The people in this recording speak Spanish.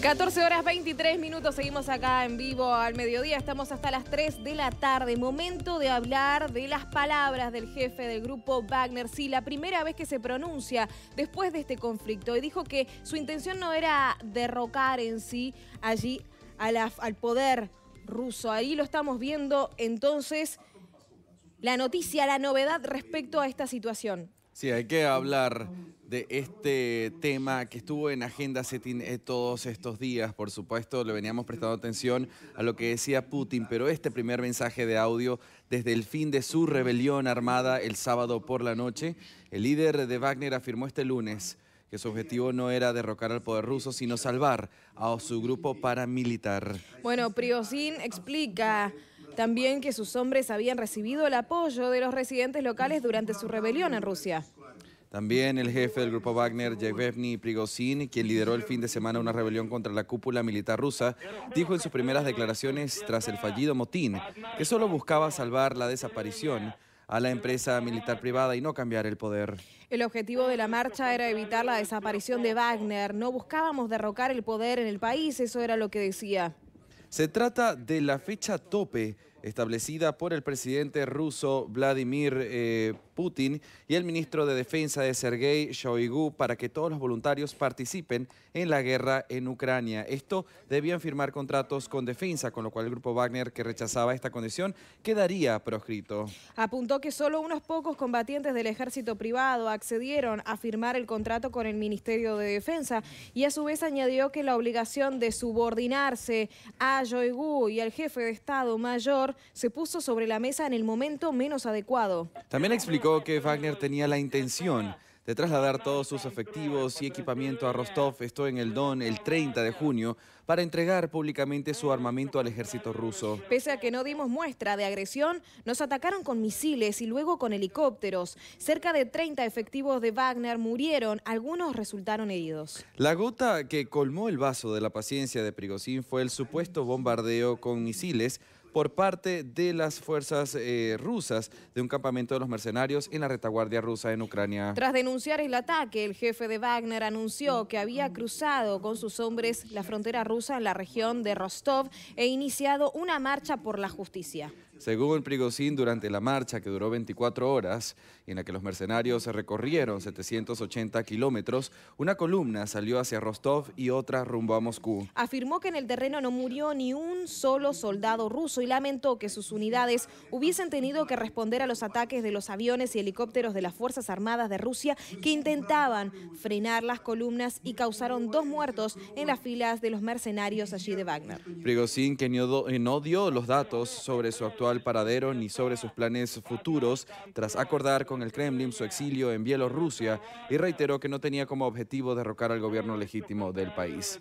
14 horas 23 minutos, seguimos acá en vivo al mediodía, estamos hasta las 3 de la tarde, momento de hablar de las palabras del jefe del grupo Wagner, sí, la primera vez que se pronuncia después de este conflicto y dijo que su intención no era derrocar en sí allí al poder ruso, ahí lo estamos viendo entonces la noticia, la novedad respecto a esta situación. Sí, hay que hablar de este tema que estuvo en agenda eh, todos estos días. Por supuesto, le veníamos prestando atención a lo que decía Putin, pero este primer mensaje de audio desde el fin de su rebelión armada el sábado por la noche, el líder de Wagner afirmó este lunes que su objetivo no era derrocar al poder ruso, sino salvar a su grupo paramilitar. Bueno, Priosin explica también que sus hombres habían recibido el apoyo de los residentes locales durante su rebelión en Rusia. También el jefe del grupo Wagner, Yevgeny Prigozhin, quien lideró el fin de semana una rebelión contra la cúpula militar rusa, dijo en sus primeras declaraciones tras el fallido motín que solo buscaba salvar la desaparición a la empresa militar privada y no cambiar el poder. El objetivo de la marcha era evitar la desaparición de Wagner. No buscábamos derrocar el poder en el país, eso era lo que decía. Se trata de la fecha tope establecida por el presidente ruso Vladimir eh, Putin y el ministro de Defensa de Sergei Shoigu para que todos los voluntarios participen en la guerra en Ucrania. Esto debían firmar contratos con defensa, con lo cual el grupo Wagner que rechazaba esta condición quedaría proscrito. Apuntó que solo unos pocos combatientes del ejército privado accedieron a firmar el contrato con el Ministerio de Defensa y a su vez añadió que la obligación de subordinarse a Shoigu y al jefe de Estado Mayor se puso sobre la mesa en el momento menos adecuado. También explicó que Wagner tenía la intención de trasladar todos sus efectivos y equipamiento a Rostov, esto en el Don, el 30 de junio, para entregar públicamente su armamento al ejército ruso. Pese a que no dimos muestra de agresión, nos atacaron con misiles y luego con helicópteros. Cerca de 30 efectivos de Wagner murieron, algunos resultaron heridos. La gota que colmó el vaso de la paciencia de Prigozhin fue el supuesto bombardeo con misiles por parte de las fuerzas eh, rusas de un campamento de los mercenarios en la retaguardia rusa en Ucrania. Tras denunciar el ataque, el jefe de Wagner anunció que había cruzado con sus hombres la frontera rusa en la región de Rostov e iniciado una marcha por la justicia. Según Prigozhin, durante la marcha que duró 24 horas y en la que los mercenarios recorrieron 780 kilómetros, una columna salió hacia Rostov y otra rumbo a Moscú. Afirmó que en el terreno no murió ni un solo soldado ruso y lamentó que sus unidades hubiesen tenido que responder a los ataques de los aviones y helicópteros de las Fuerzas Armadas de Rusia que intentaban frenar las columnas y causaron dos muertos en las filas de los mercenarios allí de Wagner. Prigozhin, que no dio los datos sobre su actual al paradero ni sobre sus planes futuros tras acordar con el Kremlin su exilio en Bielorrusia y reiteró que no tenía como objetivo derrocar al gobierno legítimo del país.